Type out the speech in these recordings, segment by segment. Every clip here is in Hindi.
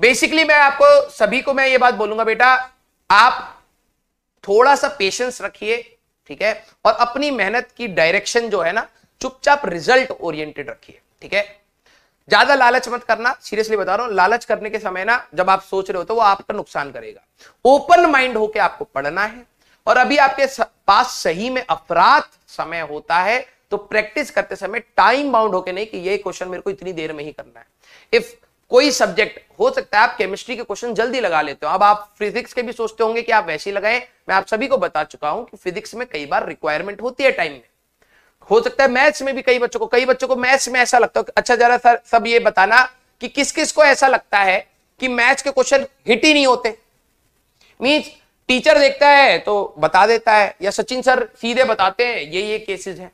बेसिकली मैं आपको सभी को मैं ये बात बोलूंगा बेटा आप थोड़ा सा पेशेंस रखिए ठीक है और अपनी मेहनत की डायरेक्शन जो है ना चुपचाप रिजल्ट ओरिएंटेड रखिए ठीक है ज्यादा लालच मत करना सीरियसली बता रहा हूं लालच करने के समय ना जब आप सोच रहे हो तो वो आपका नुकसान करेगा ओपन माइंड होके आपको पढ़ना है और अभी आपके पास सही में अफरात समय होता है तो प्रैक्टिस करते समय टाइम बाउंड होके नहीं कि ये क्वेश्चन मेरे को इतनी देर में ही करना है इफ कोई सब्जेक्ट हो सकता है आप केमिस्ट्री के क्वेश्चन जल्दी लगा लेते हो अब आप फिजिक्स के भी सोचते होंगे कि आप वैसे ही लगाए मैं आप सभी को बता चुका हूं कि फिजिक्स में कई बार रिक्वायरमेंट होती है टाइम में हो सकता है मैथ्स में भी कई बच्चों को कई बच्चों को मैथ्स में ऐसा लगता है अच्छा जरा सर सब ये बताना कि किस किस को ऐसा लगता है कि मैथ्स के क्वेश्चन हिट ही नहीं होते मीन्स टीचर देखता है तो बता देता है या सचिन सर सीधे बताते हैं ये ये केसेस है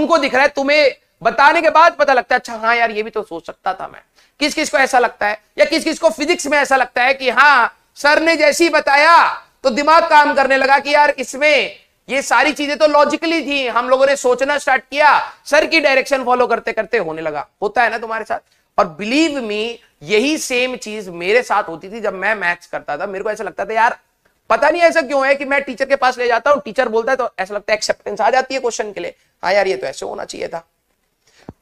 उनको दिख रहा है तुम्हें बताने के बाद पता लगता है अच्छा हाँ यार ये भी तो सोच सकता था मैं किस किस को ऐसा लगता है या किस किस को फिजिक्स में ऐसा लगता है कि हाँ सर ने जैसे ही बताया तो दिमाग काम करने लगा कि यार इसमें ये सारी चीजें तो लॉजिकली थी हम लोगों ने सोचना स्टार्ट किया सर की डायरेक्शन फॉलो करते करते होने लगा होता है ना तुम्हारे साथ और बिलीव मी यही सेम चीज मेरे साथ होती थी जब मैं मैथ्स करता था मेरे को ऐसा लगता था यार पता नहीं ऐसा क्यों है कि मैं टीचर के पास ले जाता हूँ टीचर बोलता है तो ऐसा लगता है एक्सेप्टेंस आ जाती है क्वेश्चन के लिए हाँ यार ये तो ऐसे होना चाहिए था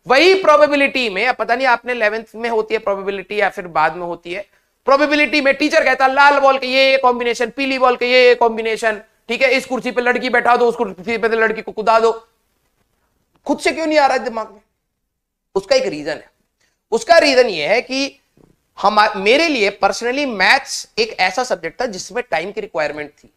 वही प्रोबेबिलिटी में पता नहीं आपने इलेवेंथ में होती है प्रोबेबिलिटी या फिर बाद में होती है प्रोबेबिलिटी में टीचर कहता है लाल बॉल के ये कॉम्बिनेशन पीली बॉल के ये कॉम्बिनेशन ठीक है इस कुर्सी पे लड़की बैठा दो उस कुर्सी पे लड़की को कुदा दो खुद से क्यों नहीं आ रहा है दिमाग में उसका एक रीजन है उसका रीजन ये है कि हम मेरे लिए पर्सनली मैथ्स एक ऐसा सब्जेक्ट था जिसमें टाइम की रिक्वायरमेंट थी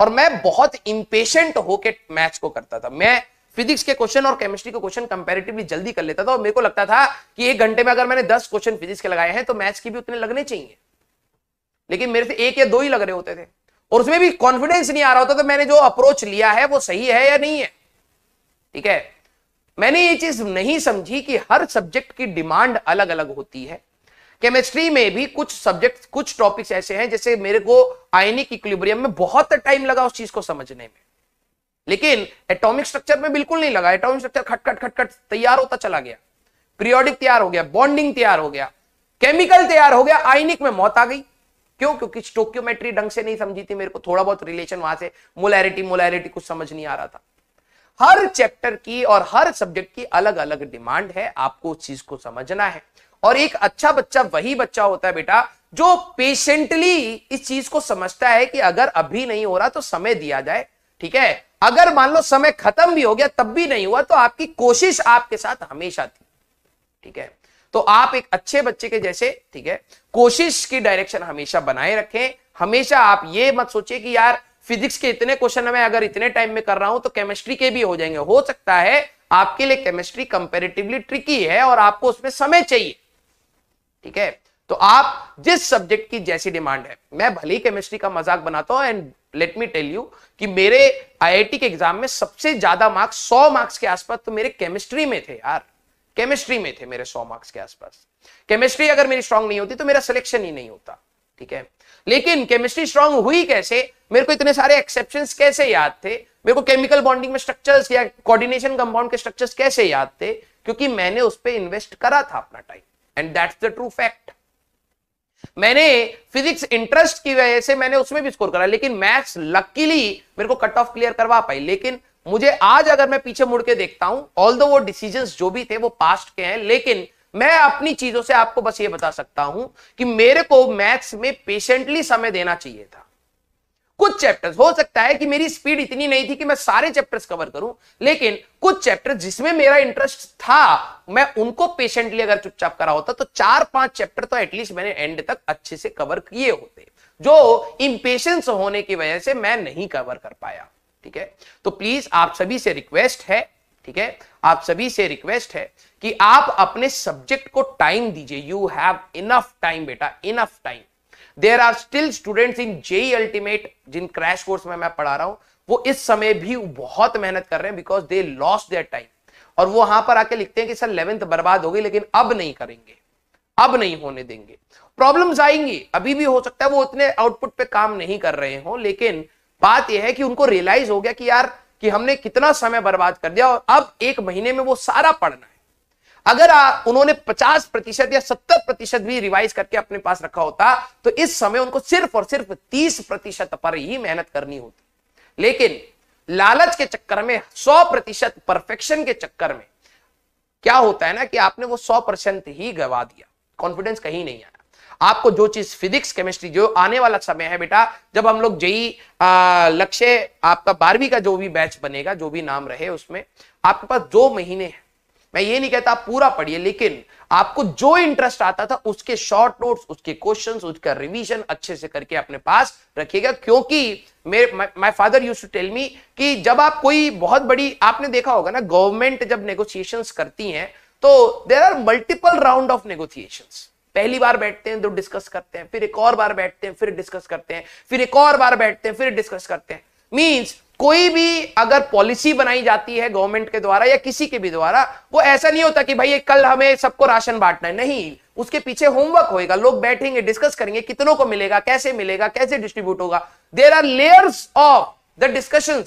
और मैं बहुत इंपेशेंट होके मैथ्स को करता था मैं फिजिक्स के क्वेश्चन और केमिस्ट्री के क्वेश्चन कंपेरेटिवली जल्दी कर लेता था और मेरे को लगता था कि एक घंटे में अगर मैंने दस क्वेश्चन फिजिक्स के लगाए हैं तो मैथ्स की भी उतने लगने चाहिए लेकिन मेरे से एक या दो ही लग रहे होते थे और उसमें भी कॉन्फिडेंस नहीं आ रहा होता तो मैंने जो अप्रोच लिया है वो सही है या नहीं है ठीक है मैंने ये चीज नहीं समझी कि हर सब्जेक्ट की डिमांड अलग अलग होती है केमिस्ट्री में भी कुछ सब्जेक्ट कुछ टॉपिक्स ऐसे हैं जैसे मेरे को आयनिक इक्विलिब्रियम में बहुत टाइम लगा उस चीज को समझने में लेकिन एटॉमिक स्ट्रक्चर में बिल्कुल नहीं लगा एटॉमिक स्ट्रक्चर खटखट खटखट तैयार होता चला गया पीरियोडिक तैयार हो गया बॉन्डिंग तैयार हो गया केमिकल तैयार हो गया आइनिक में मौत आ गई क्यों क्योंकि स्टोक्योमेट्री ढंग से नहीं समझी थी मेरे को थोड़ा बहुत रिलेशन वहां से मोलैरिटी मोलैरिटी कुछ समझ नहीं आ रहा था हर चैप्टर की और हर सब्जेक्ट की अलग अलग डिमांड है आपको उस चीज को समझना है और एक अच्छा बच्चा वही बच्चा होता है बेटा जो पेशेंटली इस चीज को समझता है कि अगर अभी नहीं हो रहा तो समय दिया जाए ठीक है अगर मान लो समय खत्म भी हो गया तब भी नहीं हुआ तो आपकी कोशिश आपके साथ हमेशा थी ठीक है तो आप एक अच्छे बच्चे के जैसे ठीक है कोशिश की डायरेक्शन हमेशा बनाए रखें हमेशा आप ये मत सोचिए कि यार फिजिक्स के इतने क्वेश्चन मैं अगर इतने टाइम में कर रहा हूं तो केमिस्ट्री के भी हो जाएंगे हो सकता है आपके लिए केमिस्ट्री कंपेरेटिवली ट्रिकी है और आपको उसमें समय चाहिए ठीक है तो आप जिस सब्जेक्ट की जैसी डिमांड है मैं भले ही केमिस्ट्री का मजाक बनाता हूं and let me tell you कि मेरे आईआईटी के एग्जाम में सबसे ज्यादा मार्क्स सौ मार्क्स के आसपास तो मेरे केमिस्ट्री में थे यार केमिस्ट्री में थे मेरे सौ मार्क्स के आसपास केमिस्ट्री अगर मेरी स्ट्रांग नहीं होती तो मेरा सिलेक्शन ही नहीं होता ठीक है लेकिन केमिस्ट्री स्ट्रांग हुई कैसे मेरे को इतने सारे एक्सेप्शन कैसे याद थे मेरे को केमिकल बॉन्डिंग में स्ट्रक्चर्स या कोऑर्डिनेशन कंपाउंड के स्ट्रक्चर्स कैसे याद थे क्योंकि मैंने उस पर इन्वेस्ट करा था अपना time and that's the true fact मैंने फिजिक्स इंटरेस्ट की वजह से मैंने उसमें भी स्कोर करा लेकिन मैथ्स लकीली मेरे को कट ऑफ क्लियर करवा पाई लेकिन मुझे आज अगर मैं पीछे मुड़ के देखता हूं ऑल वो डिसीजन जो भी थे वो पास्ट के हैं लेकिन मैं अपनी चीजों से आपको बस ये बता सकता हूं कि मेरे को मैथ्स में पेशेंटली समय देना चाहिए था कुछ चैप्टर्स हो सकता है कि मेरी स्पीड इतनी नहीं थी कि मैं सारे चैप्टर्स कवर करूं लेकिन कुछ चैप्टर जिसमें मेरा इंटरेस्ट था मैं उनको पेशेंटली अगर चुपचाप करा होता तो चार पांच चैप्टर तो एटलीस्ट मैंने एंड तक अच्छे से कवर किए होते जो इम्पेशेंस होने की वजह से मैं नहीं कवर कर पाया ठीक है तो प्लीज आप सभी से रिक्वेस्ट है ठीक है आप सभी से रिक्वेस्ट है कि आप अपने सब्जेक्ट को टाइम दीजिए यू हैव इनफ टाइम बेटा enough time there are still students in JEE ultimate जिन क्रैश कोर्स में मैं पढ़ा रहा हूं वो इस समय भी बहुत मेहनत कर रहे हैं because they loss their time और वो वहां पर आके लिखते हैं कि सर लेवेंथ बर्बाद हो गई लेकिन अब नहीं करेंगे अब नहीं होने देंगे प्रॉब्लम्स आएंगी अभी भी हो सकता है वो उतने आउटपुट पे काम नहीं कर रहे हो लेकिन बात यह है कि उनको रियलाइज हो गया कि यार कि हमने कितना समय बर्बाद कर दिया और अब एक महीने में वो सारा पढ़ना अगर आ, उन्होंने 50 प्रतिशत या 70 प्रतिशत भी रिवाइज करके अपने पास रखा होता तो इस समय उनको सिर्फ और सिर्फ 30 प्रतिशत पर ही मेहनत करनी होती लेकिन लालच के चक्कर में 100 प्रतिशत परफेक्शन के चक्कर में क्या होता है ना कि आपने वो 100 परसेंट ही गवा दिया कॉन्फिडेंस कहीं नहीं आया आपको जो चीज फिजिक्स केमिस्ट्री जो आने वाला समय है बेटा जब हम लोग जई लक्ष्य आपका बारहवीं का जो भी बैच बनेगा जो भी नाम रहे उसमें आपके पास दो महीने हैं मैं ये नहीं कहता आप पूरा पढ़िए लेकिन आपको जो इंटरेस्ट आता था उसके शॉर्ट नोट्स उसके क्वेश्चंस उसका रिवीजन अच्छे से करके अपने पास रखिएगा क्योंकि मेरे my father use to tell me कि जब आप कोई बहुत बड़ी आपने देखा होगा ना गवर्नमेंट जब नेगोशिएशंस करती हैं तो there are multiple round of negotiations पहली बार बैठते हैं तो डिस्कस करते हैं फिर एक और बार बैठते हैं फिर डिस्कस करते हैं फिर एक और बार बैठते हैं फिर डिस्कस करते हैं मीन्स कोई भी अगर पॉलिसी बनाई जाती है गवर्नमेंट के द्वारा या किसी के भी द्वारा वो ऐसा नहीं होता कि भाई कल हमें सबको राशन बांटना है नहीं उसके पीछे होमवर्क होएगा लोग बैठेंगे डिस्कस करेंगे कितनों को मिलेगा कैसे मिलेगा कैसे डिस्ट्रीब्यूट होगा there are layers of the discussion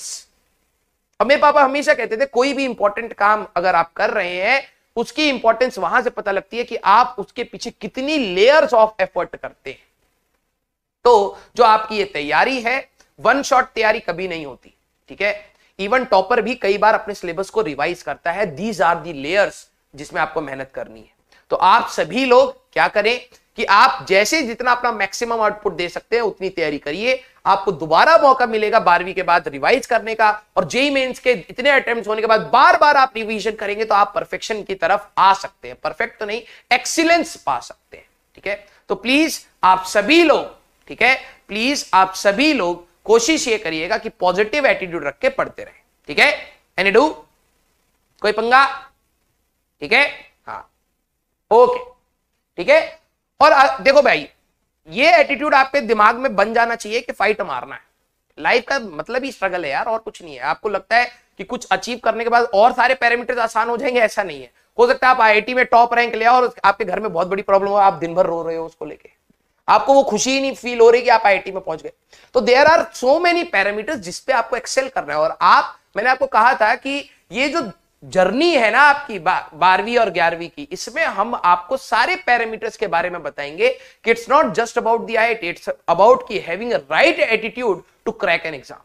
हमें पापा हमेशा कहते थे कोई भी इंपॉर्टेंट काम अगर आप कर रहे हैं उसकी इंपॉर्टेंस वहां से पता लगती है कि आप उसके पीछे कितनी लेयर्स ऑफ एफर्ट करते हैं तो जो आपकी ये तैयारी है वन शॉट तैयारी कभी नहीं होती ठीक है इवन टॉपर भी कई बार अपने सिलेबस को रिवाइज करता है दीज आर दी लेयर्स जिसमें आपको मेहनत करनी है तो आप सभी लोग क्या करें कि आप जैसे जितना अपना मैक्सिमम आउटपुट दे सकते हैं उतनी तैयारी करिए आपको दोबारा मौका मिलेगा बारहवीं के बाद रिवाइज करने का और जेई मेंस के इतने अटेम्प्ट होने के बाद बार बार आप रिवीजन करेंगे तो आप परफेक्शन की तरफ आ सकते हैं परफेक्ट तो नहीं एक्सीलेंस पा सकते हैं ठीक है तो प्लीज आप सभी लोग ठीक है प्लीज आप सभी लोग कोशिश ये करिएगा कि पॉजिटिव एटीट्यूड रख के पढ़ते रहे ठीक है एनी डू कोई पंगा ठीक है हाँ ओके ठीक है और देखो भाई ये एटीट्यूड आपके दिमाग में बन जाना चाहिए कि फाइट मारना है लाइफ का मतलब ही स्ट्रगल है यार और कुछ नहीं है आपको लगता है कि कुछ अचीव करने के बाद और सारे पैरामीटर्स आसान हो जाएंगे ऐसा नहीं है हो सकता है आप आईआईटी में टॉप रैंक ले और आपके घर में बहुत बड़ी प्रॉब्लम हो आप दिन भर रो रहे हो उसको लेके आपको वो खुशी ही नहीं फील हो रही कि आप आई में पहुंच गए तो there are so many parameters जिसपे आपको एक्सेल करना है और आप मैंने आपको कहा था कि ये जो जर्नी है ना आपकी बारहवीं और ग्यारहवीं की इसमें हम आपको सारे पैरामीटर्स के बारे में बताएंगे कि it's not just about the I it's about की having right attitude to crack an exam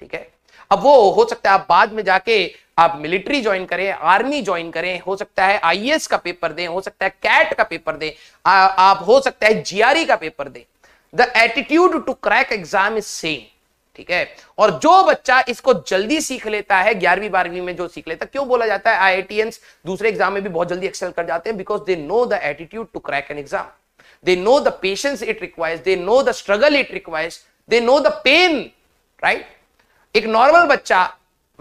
ठीक है अब वो हो सकता है आप बाद में जाके आप मिलिट्री ज्वाइन करें आर्मी ज्वाइन करें हो सकता है आईएएस e का पेपर दें हो सकता है कैट का पेपर दें आप हो सकता है जीआरई e का पेपर दें the attitude to crack exam is same ठीक है और जो बच्चा इसको जल्दी सीख लेता है ग्यारहवीं बारहवीं में जो सीख लेता है क्यों बोला जाता है आई दूसरे एग्जाम में भी बहुत जल्दी एक्सेल कर जाते हैं because they know the attitude to crack an exam they know the patience it requires they know the struggle it requires they know the pain right एक नॉर्मल बच्चा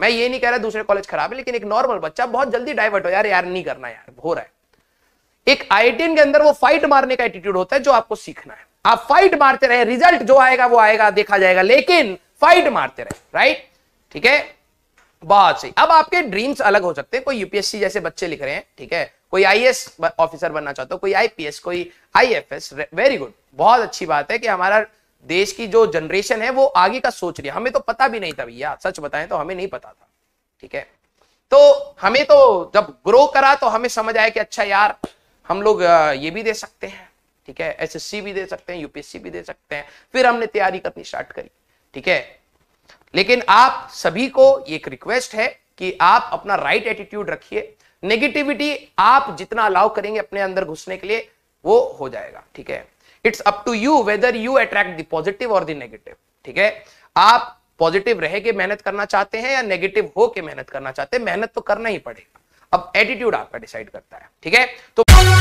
मैं ये नहीं कह रहा दूसरे कॉलेज खराब है लेकिन एक नॉर्मल बच्चा बहुत जल्दी डाइवर्ट हो यार यार नहीं करना यार हो रहा है एक आईआईटीएन के अंदर वो फाइट मारने का एटीट्यूड होता है जो आपको सीखना है आप फाइट मारते रहे रिजल्ट जो आएगा वो आएगा देखा जाएगा लेकिन फाइट मारते रहे राइट ठीक है बहुत सही अब आपके ड्रीम्स अलग हो सकते हैं कोई यूपीएससी जैसे बच्चे लिख रहे हैं ठीक है कोई आईएएस ऑफिसर बनना चाहता हो कोई आईपीएस कोई आईएफएस वेरी गुड बहुत अच्छी बात है कि हमारा देश की जो जनरेशन है वो आगे का सोच रही है हमें तो पता भी नहीं था भैया सच बताएं तो हमें नहीं पता था ठीक है तो हमें तो जब ग्रो करा तो हमें समझ आया कि अच्छा यार हम लोग ये भी दे सकते हैं ठीक है एसएससी भी दे सकते हैं यूपीएससी भी दे सकते हैं फिर हमने तैयारी करनी स्टार्ट करी ठीक है लेकिन आप सभी को एक रिक्वेस्ट है कि आप अपना राइट एटीट्यूड रखिए नेगेटिविटी आप जितना अलाउ करेंगे अपने अंदर घुसने के लिए वो हो जाएगा ठीक है it's up to you whether you attract the positive और द नेगेटिव ठीक है आप पॉजिटिव रह के मेहनत करना चाहते हैं या नेगेटिव हो के मेहनत करना चाहते हैं मेहनत तो करना ही पड़ेगा अब एटीट्यूड आपका डिसाइड करता है ठीक है तो